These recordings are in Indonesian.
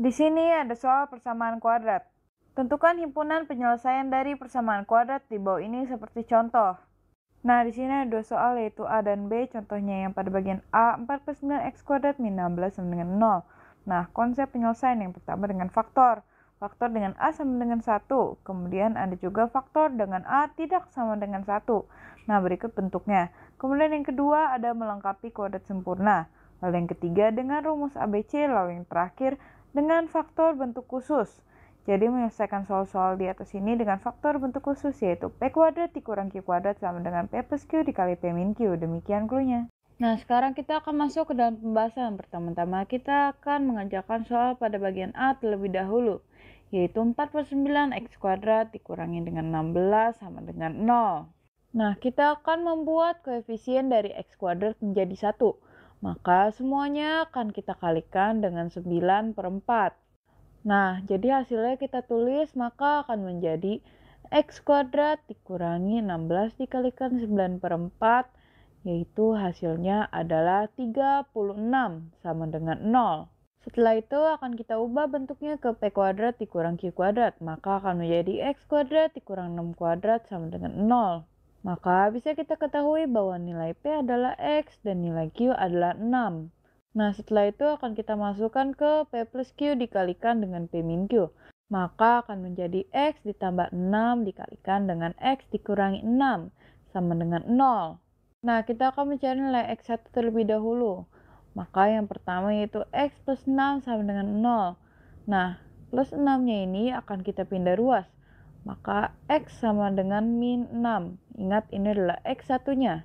Di sini ada soal persamaan kuadrat. Tentukan himpunan penyelesaian dari persamaan kuadrat di bawah ini seperti contoh. Nah, di sini ada dua soal yaitu A dan B. Contohnya yang pada bagian A, 4 per 9 X kuadrat min 16 sama dengan 0. Nah, konsep penyelesaian yang pertama dengan faktor. Faktor dengan A sama dengan 1. Kemudian ada juga faktor dengan A tidak sama dengan 1. Nah, berikut bentuknya. Kemudian yang kedua ada melengkapi kuadrat sempurna. Lalu yang ketiga dengan rumus ABC, lalu yang terakhir dengan faktor bentuk khusus. Jadi menyelesaikan soal-soal di atas ini dengan faktor bentuk khusus yaitu P kuadrat dikurang Q kuadrat sama dengan P plus Q dikali P min Q. Demikian klunya. Nah, sekarang kita akan masuk ke dalam pembahasan. Pertama-tama kita akan mengerjakan soal pada bagian A terlebih dahulu, yaitu 4 per 9 X kuadrat dikurangi dengan 16 sama dengan 0. Nah, kita akan membuat koefisien dari X kuadrat menjadi 1 maka semuanya akan kita kalikan dengan 9 per 4. Nah, jadi hasilnya kita tulis maka akan menjadi X kuadrat dikurangi 16 dikalikan 9 per 4 yaitu hasilnya adalah 36 sama dengan 0. Setelah itu akan kita ubah bentuknya ke P kuadrat dikurang Q kuadrat, maka akan menjadi X kuadrat dikurang 6 kuadrat sama dengan 0. Maka bisa kita ketahui bahwa nilai P adalah X dan nilai Q adalah 6. Nah, setelah itu akan kita masukkan ke P plus Q dikalikan dengan P min Q. Maka akan menjadi X ditambah 6 dikalikan dengan X dikurangi 6 sama dengan 0. Nah, kita akan mencari nilai X1 terlebih dahulu. Maka yang pertama yaitu X plus 6 sama dengan 0. Nah, plus 6-nya ini akan kita pindah ruas. Maka X sama dengan min 6. Ingat ini adalah X satunya.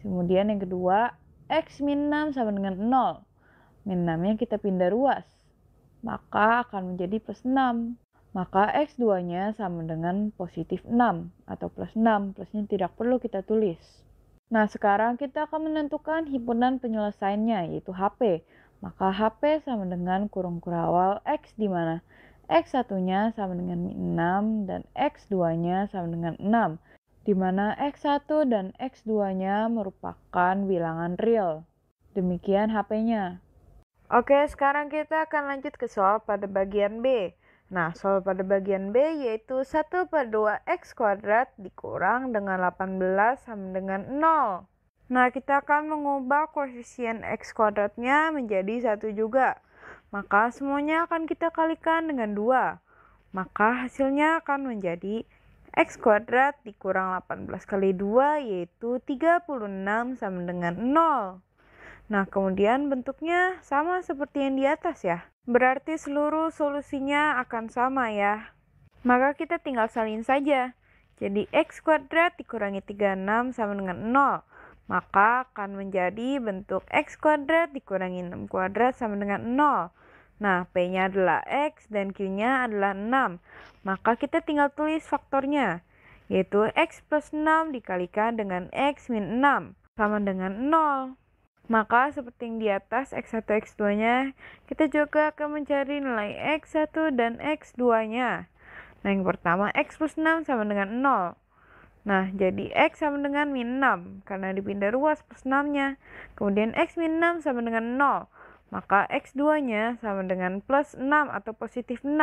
Kemudian yang kedua, X min 6 sama dengan 0. Min 6 yang kita pindah ruas. Maka akan menjadi plus 6. Maka X2-nya sama dengan positif 6 atau plus 6. Plusnya tidak perlu kita tulis. Nah, sekarang kita akan menentukan himpunan penyelesaiannya, yaitu HP. Maka HP sama dengan kurung kurawal X di mana? X1-nya sama dengan 6 dan X2-nya sama dengan 6 di mana X1 dan X2-nya merupakan bilangan real. Demikian HP-nya. Oke, sekarang kita akan lanjut ke soal pada bagian B. Nah, soal pada bagian B yaitu 1 per 2x kuadrat dikurang dengan 18 sama dengan 0. Nah, kita akan mengubah koefisien x kuadratnya menjadi 1 juga. Maka semuanya akan kita kalikan dengan 2. Maka hasilnya akan menjadi X kuadrat dikurang 18 kali 2 yaitu 36 sama dengan 0. Nah, kemudian bentuknya sama seperti yang di atas ya. Berarti seluruh solusinya akan sama ya. Maka kita tinggal salin saja. Jadi X kuadrat dikurangi 36 sama dengan 0. Maka akan menjadi bentuk X kuadrat dikurangi 6 kuadrat sama dengan 0. Nah, P-nya adalah X dan Q-nya adalah 6. Maka kita tinggal tulis faktornya, yaitu X plus 6 dikalikan dengan X min 6, sama dengan 0. Maka seperti yang di atas, X1, X2-nya, kita juga akan mencari nilai X1 dan X2-nya. Nah, yang pertama, X plus 6 sama dengan 0. Nah, jadi X sama dengan min 6, karena dipindah ruas plus 6-nya. Kemudian X min 6 sama dengan 0 maka X2-nya sama dengan plus 6 atau positif 6.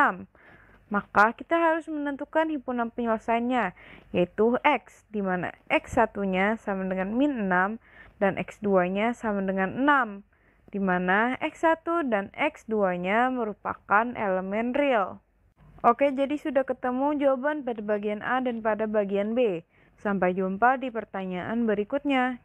Maka kita harus menentukan himpunan penyelesaiannya, yaitu X, di mana X1-nya sama dengan min 6 dan X2-nya sama dengan 6, di mana X1 dan X2-nya merupakan elemen real. Oke, jadi sudah ketemu jawaban pada bagian A dan pada bagian B. Sampai jumpa di pertanyaan berikutnya.